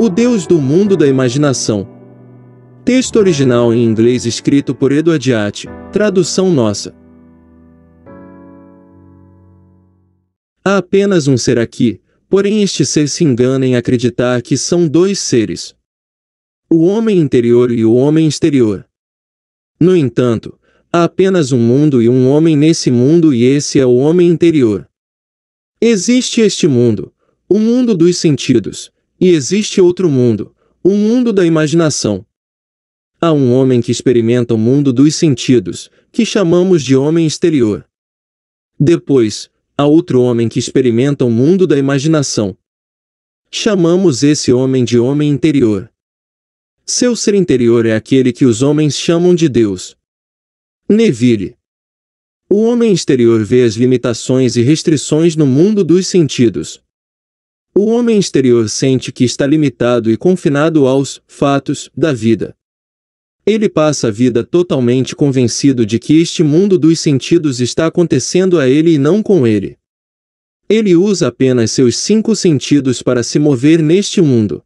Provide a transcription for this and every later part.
o Deus do mundo da imaginação. Texto original em inglês escrito por Edward Yacht, tradução nossa. Há apenas um ser aqui, porém este ser se engana em acreditar que são dois seres. O homem interior e o homem exterior. No entanto, há apenas um mundo e um homem nesse mundo e esse é o homem interior. Existe este mundo, o mundo dos sentidos, e existe outro mundo, o mundo da imaginação. Há um homem que experimenta o mundo dos sentidos, que chamamos de homem exterior. Depois, há outro homem que experimenta o mundo da imaginação. Chamamos esse homem de homem interior. Seu ser interior é aquele que os homens chamam de Deus. Neville. O homem exterior vê as limitações e restrições no mundo dos sentidos, o homem exterior sente que está limitado e confinado aos fatos da vida. Ele passa a vida totalmente convencido de que este mundo dos sentidos está acontecendo a ele e não com ele. Ele usa apenas seus cinco sentidos para se mover neste mundo.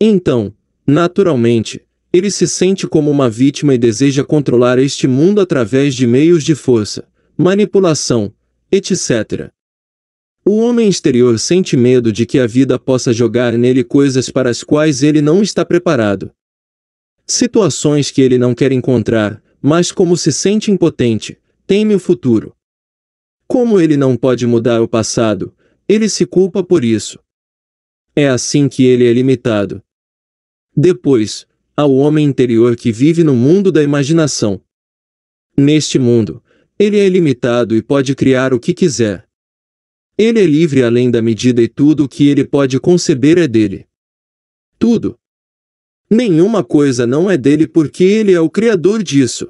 Então, naturalmente, ele se sente como uma vítima e deseja controlar este mundo através de meios de força, manipulação, etc. O homem exterior sente medo de que a vida possa jogar nele coisas para as quais ele não está preparado. Situações que ele não quer encontrar, mas como se sente impotente, teme o futuro. Como ele não pode mudar o passado, ele se culpa por isso. É assim que ele é limitado. Depois, há o homem interior que vive no mundo da imaginação. Neste mundo, ele é limitado e pode criar o que quiser. Ele é livre além da medida e tudo o que ele pode conceber é dele. Tudo. Nenhuma coisa não é dele porque ele é o criador disso.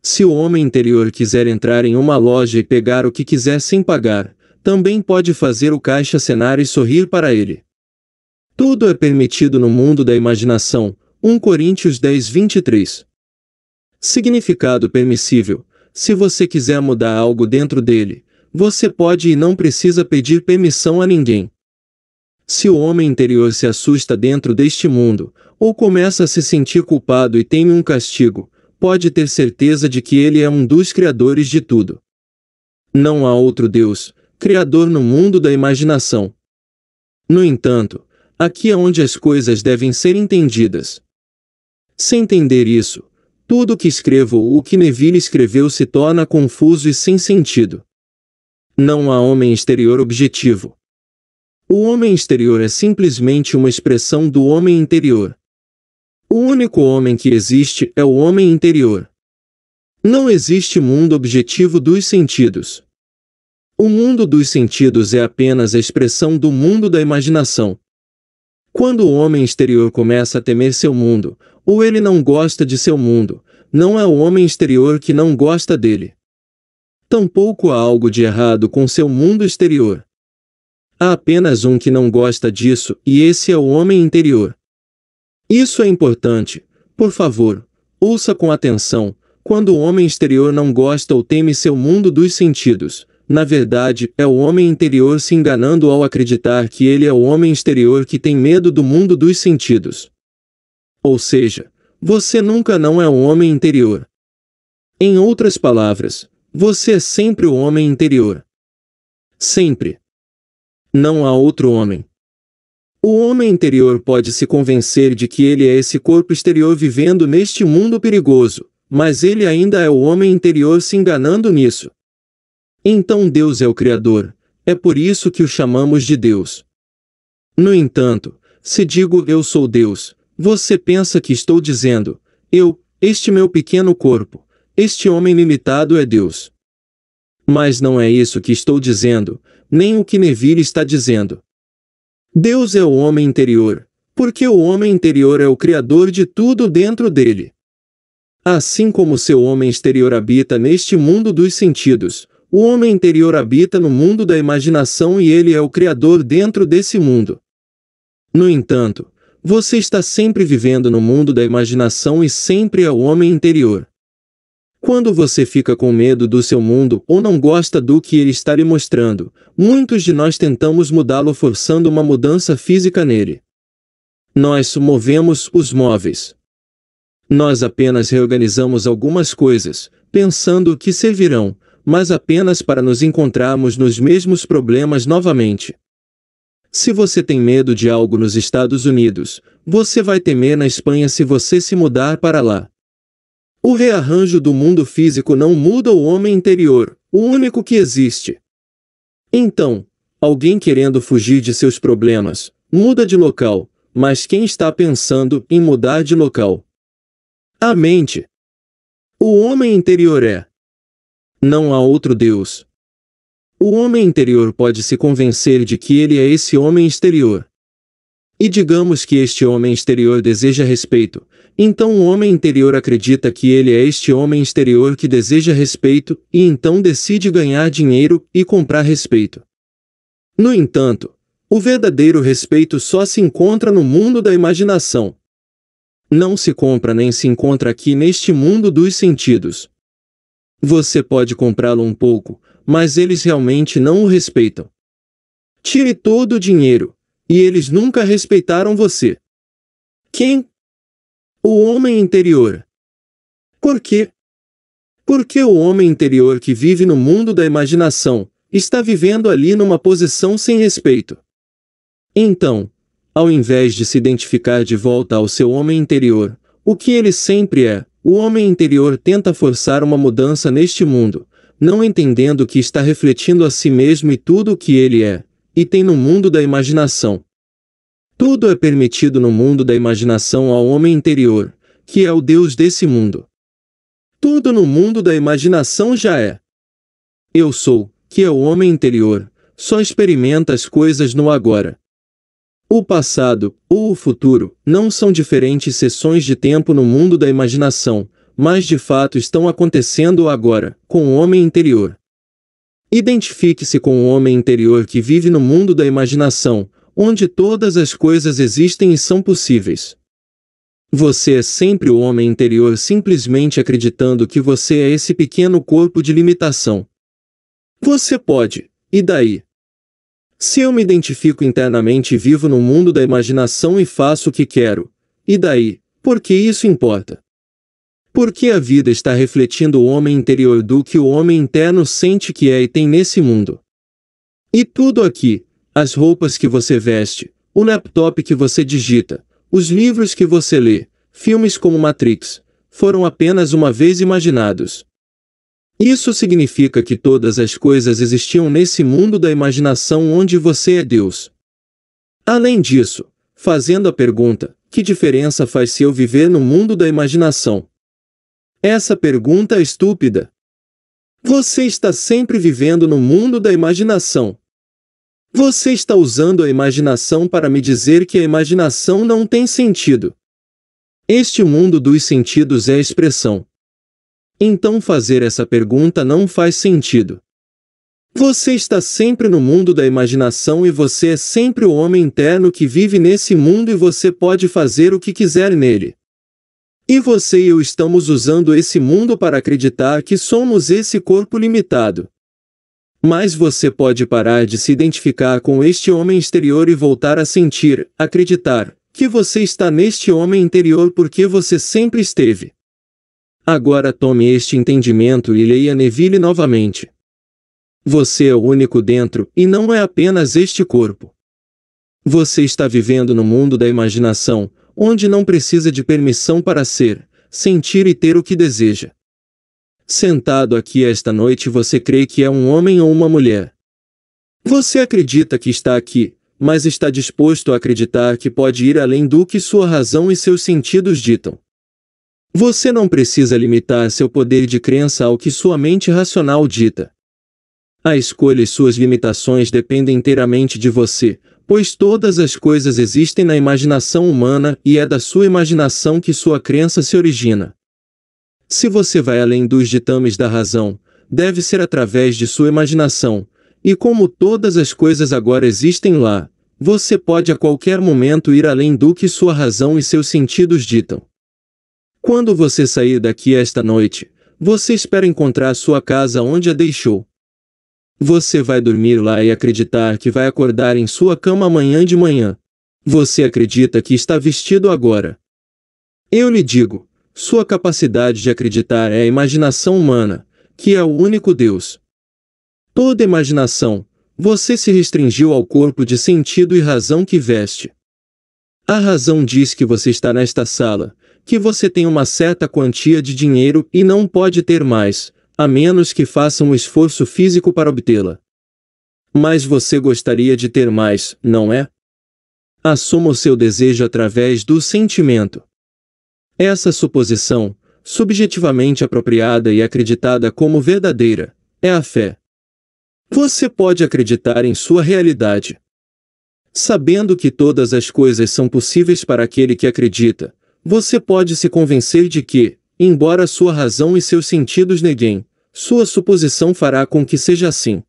Se o homem interior quiser entrar em uma loja e pegar o que quiser sem pagar, também pode fazer o caixa cenar e sorrir para ele. Tudo é permitido no mundo da imaginação. 1 Coríntios 10, 23. Significado permissível: se você quiser mudar algo dentro dele, você pode e não precisa pedir permissão a ninguém. Se o homem interior se assusta dentro deste mundo, ou começa a se sentir culpado e teme um castigo, pode ter certeza de que ele é um dos criadores de tudo. Não há outro Deus, criador no mundo da imaginação. No entanto, aqui é onde as coisas devem ser entendidas. Sem entender isso, tudo o que escrevo ou o que Neville escreveu se torna confuso e sem sentido. Não há homem exterior objetivo. O homem exterior é simplesmente uma expressão do homem interior. O único homem que existe é o homem interior. Não existe mundo objetivo dos sentidos. O mundo dos sentidos é apenas a expressão do mundo da imaginação. Quando o homem exterior começa a temer seu mundo, ou ele não gosta de seu mundo, não é o homem exterior que não gosta dele. Tampouco há algo de errado com seu mundo exterior. Há apenas um que não gosta disso e esse é o homem interior. Isso é importante. Por favor, ouça com atenção. Quando o homem exterior não gosta ou teme seu mundo dos sentidos, na verdade, é o homem interior se enganando ao acreditar que ele é o homem exterior que tem medo do mundo dos sentidos. Ou seja, você nunca não é o homem interior. Em outras palavras, você é sempre o homem interior. Sempre. Não há outro homem. O homem interior pode se convencer de que ele é esse corpo exterior vivendo neste mundo perigoso, mas ele ainda é o homem interior se enganando nisso. Então Deus é o Criador, é por isso que o chamamos de Deus. No entanto, se digo eu sou Deus, você pensa que estou dizendo, eu, este meu pequeno corpo, este homem limitado é Deus. Mas não é isso que estou dizendo, nem o que Neville está dizendo. Deus é o homem interior, porque o homem interior é o criador de tudo dentro dele. Assim como seu homem exterior habita neste mundo dos sentidos, o homem interior habita no mundo da imaginação e ele é o criador dentro desse mundo. No entanto, você está sempre vivendo no mundo da imaginação e sempre é o homem interior. Quando você fica com medo do seu mundo ou não gosta do que ele está lhe mostrando, muitos de nós tentamos mudá-lo forçando uma mudança física nele. Nós movemos os móveis. Nós apenas reorganizamos algumas coisas, pensando que servirão, mas apenas para nos encontrarmos nos mesmos problemas novamente. Se você tem medo de algo nos Estados Unidos, você vai temer na Espanha se você se mudar para lá. O rearranjo do mundo físico não muda o homem interior, o único que existe. Então, alguém querendo fugir de seus problemas, muda de local, mas quem está pensando em mudar de local? A mente. O homem interior é. Não há outro Deus. O homem interior pode se convencer de que ele é esse homem exterior. E digamos que este homem exterior deseja respeito, então o homem interior acredita que ele é este homem exterior que deseja respeito, e então decide ganhar dinheiro e comprar respeito. No entanto, o verdadeiro respeito só se encontra no mundo da imaginação. Não se compra nem se encontra aqui neste mundo dos sentidos. Você pode comprá-lo um pouco, mas eles realmente não o respeitam. Tire todo o dinheiro, e eles nunca respeitaram você. Quem, o homem interior. Por quê? Porque o homem interior que vive no mundo da imaginação está vivendo ali numa posição sem respeito. Então, ao invés de se identificar de volta ao seu homem interior, o que ele sempre é, o homem interior tenta forçar uma mudança neste mundo, não entendendo que está refletindo a si mesmo e tudo o que ele é, e tem no mundo da imaginação. Tudo é permitido no mundo da imaginação ao homem interior, que é o Deus desse mundo. Tudo no mundo da imaginação já é. Eu sou, que é o homem interior, só experimenta as coisas no agora. O passado ou o futuro não são diferentes seções de tempo no mundo da imaginação, mas de fato estão acontecendo agora, com o homem interior. Identifique-se com o homem interior que vive no mundo da imaginação, onde todas as coisas existem e são possíveis. Você é sempre o homem interior simplesmente acreditando que você é esse pequeno corpo de limitação. Você pode, e daí? Se eu me identifico internamente e vivo no mundo da imaginação e faço o que quero, e daí, por que isso importa? Por que a vida está refletindo o homem interior do que o homem interno sente que é e tem nesse mundo? E tudo aqui, as roupas que você veste, o laptop que você digita, os livros que você lê, filmes como Matrix, foram apenas uma vez imaginados. Isso significa que todas as coisas existiam nesse mundo da imaginação onde você é Deus. Além disso, fazendo a pergunta, que diferença faz se eu viver no mundo da imaginação? Essa pergunta é estúpida. Você está sempre vivendo no mundo da imaginação. Você está usando a imaginação para me dizer que a imaginação não tem sentido. Este mundo dos sentidos é a expressão. Então fazer essa pergunta não faz sentido. Você está sempre no mundo da imaginação e você é sempre o homem interno que vive nesse mundo e você pode fazer o que quiser nele. E você e eu estamos usando esse mundo para acreditar que somos esse corpo limitado. Mas você pode parar de se identificar com este homem exterior e voltar a sentir, acreditar, que você está neste homem interior porque você sempre esteve. Agora tome este entendimento e leia Neville novamente. Você é o único dentro e não é apenas este corpo. Você está vivendo no mundo da imaginação, onde não precisa de permissão para ser, sentir e ter o que deseja sentado aqui esta noite, você crê que é um homem ou uma mulher. Você acredita que está aqui, mas está disposto a acreditar que pode ir além do que sua razão e seus sentidos ditam. Você não precisa limitar seu poder de crença ao que sua mente racional dita. A escolha e suas limitações dependem inteiramente de você, pois todas as coisas existem na imaginação humana e é da sua imaginação que sua crença se origina. Se você vai além dos ditames da razão, deve ser através de sua imaginação, e como todas as coisas agora existem lá, você pode a qualquer momento ir além do que sua razão e seus sentidos ditam. Quando você sair daqui esta noite, você espera encontrar sua casa onde a deixou. Você vai dormir lá e acreditar que vai acordar em sua cama amanhã de manhã. Você acredita que está vestido agora. Eu lhe digo, sua capacidade de acreditar é a imaginação humana, que é o único Deus. Toda imaginação, você se restringiu ao corpo de sentido e razão que veste. A razão diz que você está nesta sala, que você tem uma certa quantia de dinheiro e não pode ter mais, a menos que faça um esforço físico para obtê-la. Mas você gostaria de ter mais, não é? Assuma o seu desejo através do sentimento. Essa suposição, subjetivamente apropriada e acreditada como verdadeira, é a fé. Você pode acreditar em sua realidade. Sabendo que todas as coisas são possíveis para aquele que acredita, você pode se convencer de que, embora sua razão e seus sentidos neguem, sua suposição fará com que seja assim.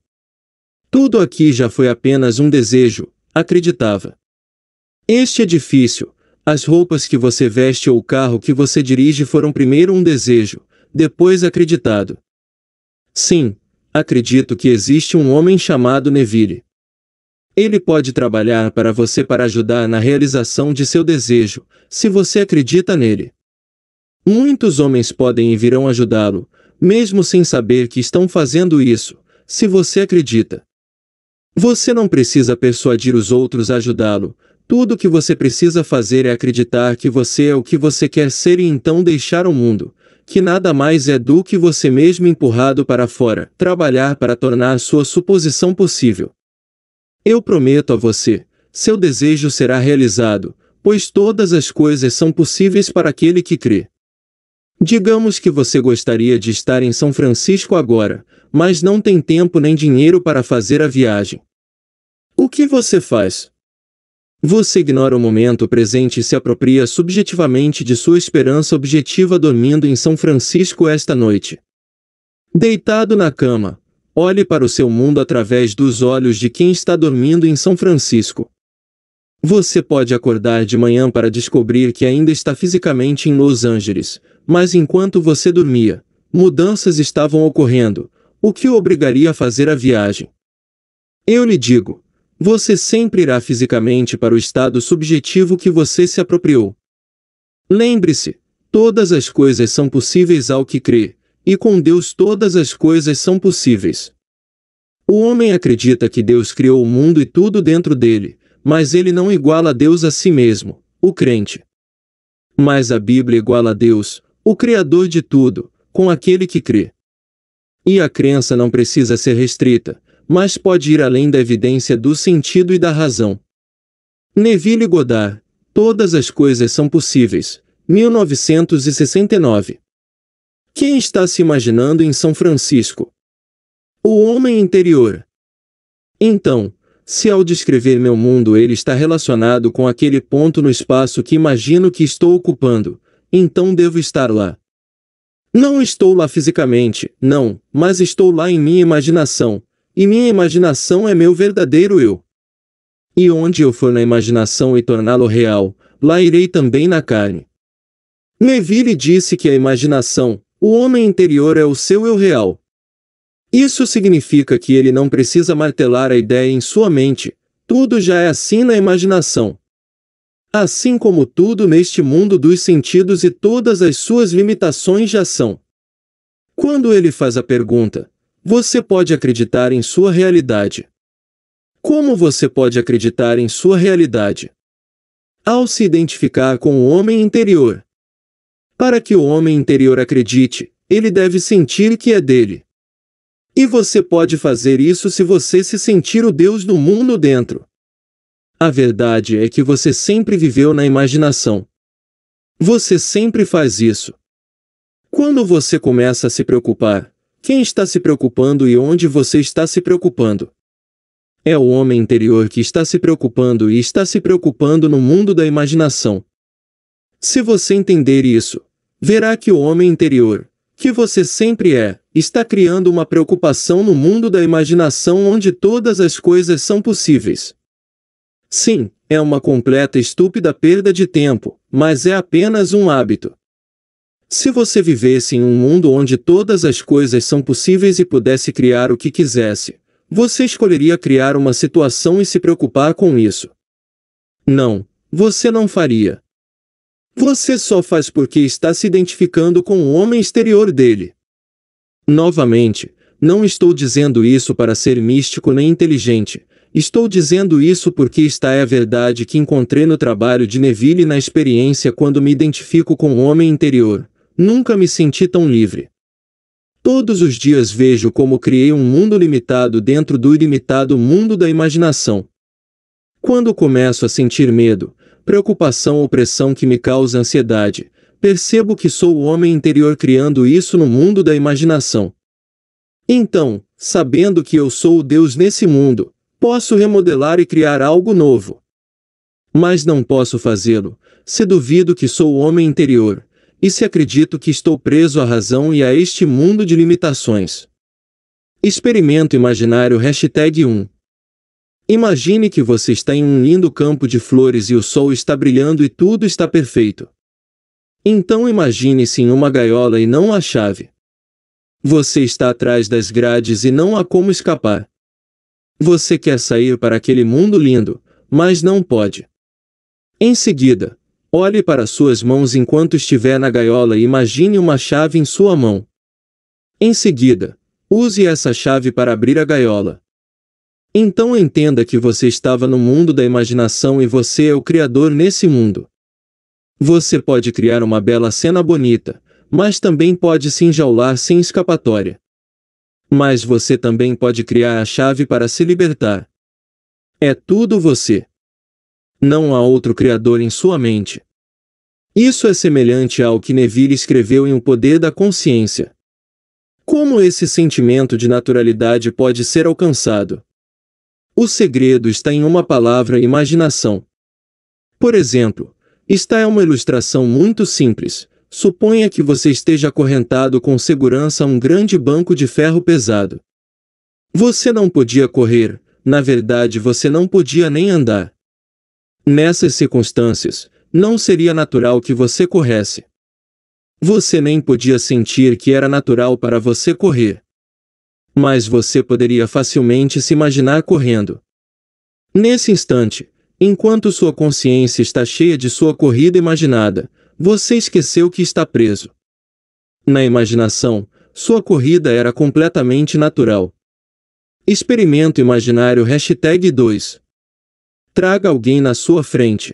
Tudo aqui já foi apenas um desejo, acreditava. Este edifício, as roupas que você veste ou o carro que você dirige foram primeiro um desejo, depois acreditado. Sim, acredito que existe um homem chamado Neville. Ele pode trabalhar para você para ajudar na realização de seu desejo, se você acredita nele. Muitos homens podem e virão ajudá-lo, mesmo sem saber que estão fazendo isso, se você acredita. Você não precisa persuadir os outros a ajudá-lo, tudo o que você precisa fazer é acreditar que você é o que você quer ser e então deixar o mundo, que nada mais é do que você mesmo empurrado para fora, trabalhar para tornar sua suposição possível. Eu prometo a você, seu desejo será realizado, pois todas as coisas são possíveis para aquele que crê. Digamos que você gostaria de estar em São Francisco agora, mas não tem tempo nem dinheiro para fazer a viagem. O que você faz? Você ignora o momento presente e se apropria subjetivamente de sua esperança objetiva dormindo em São Francisco esta noite. Deitado na cama, olhe para o seu mundo através dos olhos de quem está dormindo em São Francisco. Você pode acordar de manhã para descobrir que ainda está fisicamente em Los Angeles, mas enquanto você dormia, mudanças estavam ocorrendo, o que o obrigaria a fazer a viagem. Eu lhe digo, você sempre irá fisicamente para o estado subjetivo que você se apropriou. Lembre-se, todas as coisas são possíveis ao que crê, e com Deus todas as coisas são possíveis. O homem acredita que Deus criou o mundo e tudo dentro dele, mas ele não iguala Deus a si mesmo, o crente. Mas a Bíblia iguala a Deus, o Criador de tudo, com aquele que crê. E a crença não precisa ser restrita, mas pode ir além da evidência do sentido e da razão. Neville Goddard, Todas as Coisas São Possíveis, 1969. Quem está se imaginando em São Francisco? O homem interior. Então, se ao descrever meu mundo ele está relacionado com aquele ponto no espaço que imagino que estou ocupando, então devo estar lá. Não estou lá fisicamente, não, mas estou lá em minha imaginação, e minha imaginação é meu verdadeiro eu. E onde eu for na imaginação e torná-lo real, lá irei também na carne. Neville disse que a imaginação, o homem interior é o seu eu real. Isso significa que ele não precisa martelar a ideia em sua mente, tudo já é assim na imaginação. Assim como tudo neste mundo dos sentidos e todas as suas limitações já são. Quando ele faz a pergunta, você pode acreditar em sua realidade. Como você pode acreditar em sua realidade? Ao se identificar com o homem interior. Para que o homem interior acredite, ele deve sentir que é dele. E você pode fazer isso se você se sentir o Deus do mundo dentro. A verdade é que você sempre viveu na imaginação. Você sempre faz isso. Quando você começa a se preocupar, quem está se preocupando e onde você está se preocupando? É o homem interior que está se preocupando e está se preocupando no mundo da imaginação. Se você entender isso, verá que o homem interior, que você sempre é, está criando uma preocupação no mundo da imaginação onde todas as coisas são possíveis. Sim, é uma completa estúpida perda de tempo, mas é apenas um hábito. Se você vivesse em um mundo onde todas as coisas são possíveis e pudesse criar o que quisesse, você escolheria criar uma situação e se preocupar com isso. Não, você não faria. Você só faz porque está se identificando com o homem exterior dele. Novamente, não estou dizendo isso para ser místico nem inteligente. Estou dizendo isso porque está é a verdade que encontrei no trabalho de Neville e na experiência quando me identifico com o homem interior. Nunca me senti tão livre. Todos os dias vejo como criei um mundo limitado dentro do ilimitado mundo da imaginação. Quando começo a sentir medo, preocupação ou pressão que me causa ansiedade, percebo que sou o homem interior criando isso no mundo da imaginação. Então, sabendo que eu sou o Deus nesse mundo, posso remodelar e criar algo novo. Mas não posso fazê-lo, se duvido que sou o homem interior, e se acredito que estou preso à razão e a este mundo de limitações? Experimento imaginário hashtag 1. Imagine que você está em um lindo campo de flores e o sol está brilhando e tudo está perfeito. Então imagine-se em uma gaiola e não há chave. Você está atrás das grades e não há como escapar. Você quer sair para aquele mundo lindo, mas não pode. Em seguida, Olhe para suas mãos enquanto estiver na gaiola e imagine uma chave em sua mão. Em seguida, use essa chave para abrir a gaiola. Então entenda que você estava no mundo da imaginação e você é o criador nesse mundo. Você pode criar uma bela cena bonita, mas também pode se enjaular sem escapatória. Mas você também pode criar a chave para se libertar. É tudo você não há outro Criador em sua mente. Isso é semelhante ao que Neville escreveu em O Poder da Consciência. Como esse sentimento de naturalidade pode ser alcançado? O segredo está em uma palavra imaginação. Por exemplo, esta é uma ilustração muito simples. Suponha que você esteja acorrentado com segurança a um grande banco de ferro pesado. Você não podia correr, na verdade, você não podia nem andar. Nessas circunstâncias, não seria natural que você corresse. Você nem podia sentir que era natural para você correr. Mas você poderia facilmente se imaginar correndo. Nesse instante, enquanto sua consciência está cheia de sua corrida imaginada, você esqueceu que está preso. Na imaginação, sua corrida era completamente natural. Experimento imaginário 2 Traga alguém na sua frente.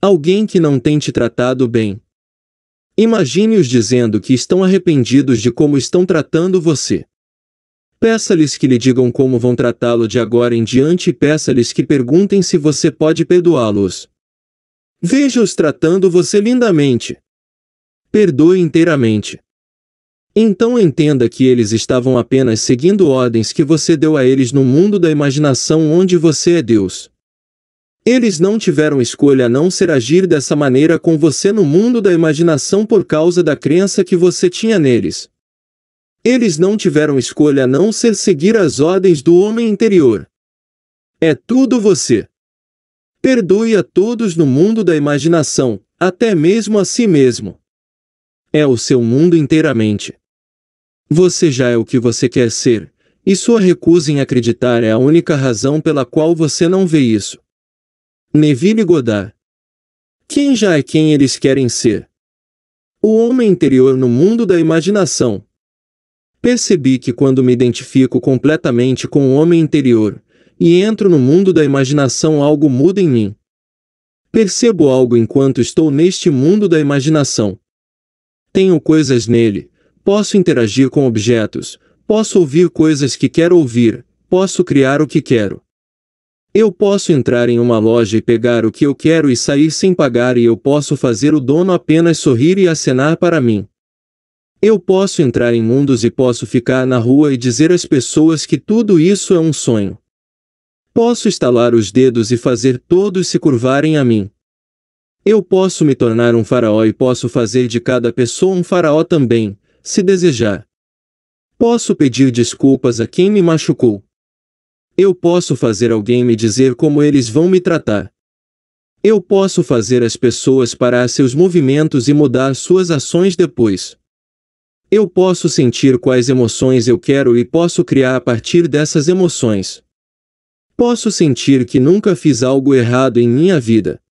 Alguém que não tem te tratado bem. Imagine-os dizendo que estão arrependidos de como estão tratando você. Peça-lhes que lhe digam como vão tratá-lo de agora em diante e peça-lhes que perguntem se você pode perdoá-los. Veja-os tratando você lindamente. Perdoe inteiramente. Então entenda que eles estavam apenas seguindo ordens que você deu a eles no mundo da imaginação onde você é Deus. Eles não tiveram escolha a não ser agir dessa maneira com você no mundo da imaginação por causa da crença que você tinha neles. Eles não tiveram escolha a não ser seguir as ordens do homem interior. É tudo você. Perdoe a todos no mundo da imaginação, até mesmo a si mesmo. É o seu mundo inteiramente. Você já é o que você quer ser, e sua recusa em acreditar é a única razão pela qual você não vê isso. Neville Goddard. Quem já é quem eles querem ser? O homem interior no mundo da imaginação. Percebi que quando me identifico completamente com o homem interior e entro no mundo da imaginação, algo muda em mim. Percebo algo enquanto estou neste mundo da imaginação. Tenho coisas nele, posso interagir com objetos, posso ouvir coisas que quero ouvir, posso criar o que quero. Eu posso entrar em uma loja e pegar o que eu quero e sair sem pagar e eu posso fazer o dono apenas sorrir e acenar para mim. Eu posso entrar em mundos e posso ficar na rua e dizer às pessoas que tudo isso é um sonho. Posso estalar os dedos e fazer todos se curvarem a mim. Eu posso me tornar um faraó e posso fazer de cada pessoa um faraó também, se desejar. Posso pedir desculpas a quem me machucou. Eu posso fazer alguém me dizer como eles vão me tratar. Eu posso fazer as pessoas parar seus movimentos e mudar suas ações depois. Eu posso sentir quais emoções eu quero e posso criar a partir dessas emoções. Posso sentir que nunca fiz algo errado em minha vida.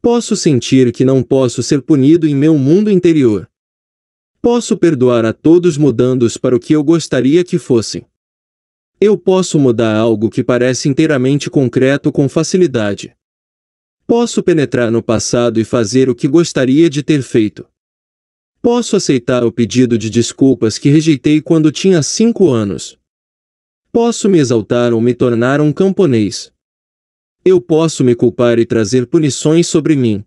Posso sentir que não posso ser punido em meu mundo interior. Posso perdoar a todos mudando-os para o que eu gostaria que fossem. Eu posso mudar algo que parece inteiramente concreto com facilidade. Posso penetrar no passado e fazer o que gostaria de ter feito. Posso aceitar o pedido de desculpas que rejeitei quando tinha cinco anos. Posso me exaltar ou me tornar um camponês. Eu posso me culpar e trazer punições sobre mim.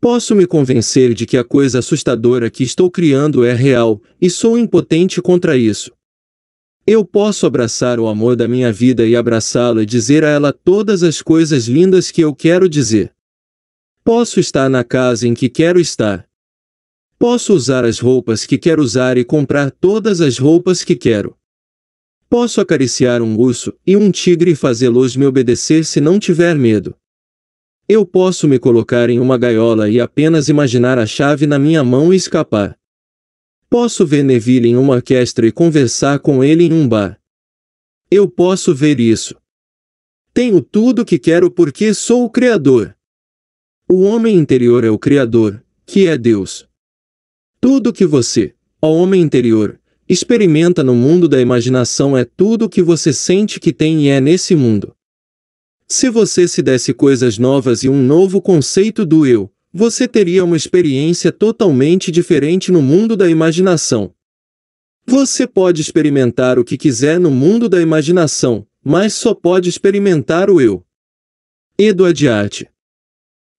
Posso me convencer de que a coisa assustadora que estou criando é real, e sou impotente contra isso. Eu posso abraçar o amor da minha vida e abraçá-lo e dizer a ela todas as coisas lindas que eu quero dizer. Posso estar na casa em que quero estar. Posso usar as roupas que quero usar e comprar todas as roupas que quero. Posso acariciar um urso e um tigre e fazê-los me obedecer se não tiver medo. Eu posso me colocar em uma gaiola e apenas imaginar a chave na minha mão e escapar. Posso ver Neville em uma orquestra e conversar com ele em um bar. Eu posso ver isso. Tenho tudo o que quero porque sou o Criador. O homem interior é o Criador, que é Deus. Tudo que você, ó homem interior, experimenta no mundo da imaginação é tudo o que você sente que tem e é nesse mundo. Se você se desse coisas novas e um novo conceito do eu, você teria uma experiência totalmente diferente no mundo da imaginação. Você pode experimentar o que quiser no mundo da imaginação, mas só pode experimentar o eu. Edward Arte.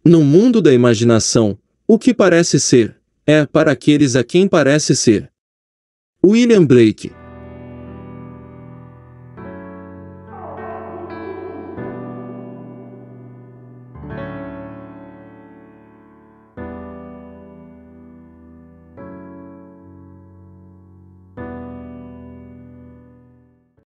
No mundo da imaginação, o que parece ser, é para aqueles a quem parece ser. William Blake